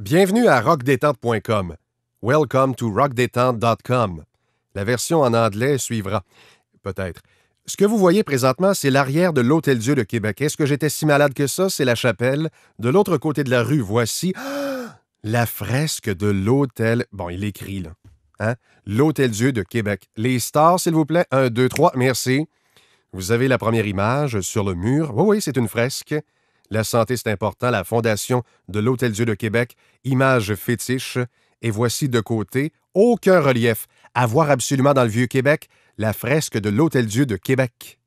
Bienvenue à rockdétente.com. Welcome to rockdétente.com. La version en anglais suivra. Peut-être. Ce que vous voyez présentement, c'est l'arrière de l'Hôtel-Dieu de Québec. Est-ce que j'étais si malade que ça? C'est la chapelle. De l'autre côté de la rue, voici la fresque de l'Hôtel. Bon, il écrit, là. Hein? L'Hôtel-Dieu de Québec. Les stars, s'il vous plaît. Un, deux, trois. Merci. Vous avez la première image sur le mur. Oui, oui, c'est une fresque. La santé, c'est important. La fondation de l'Hôtel-Dieu de Québec, image fétiche. Et voici de côté, aucun relief. À voir absolument dans le Vieux-Québec, la fresque de l'Hôtel-Dieu de Québec.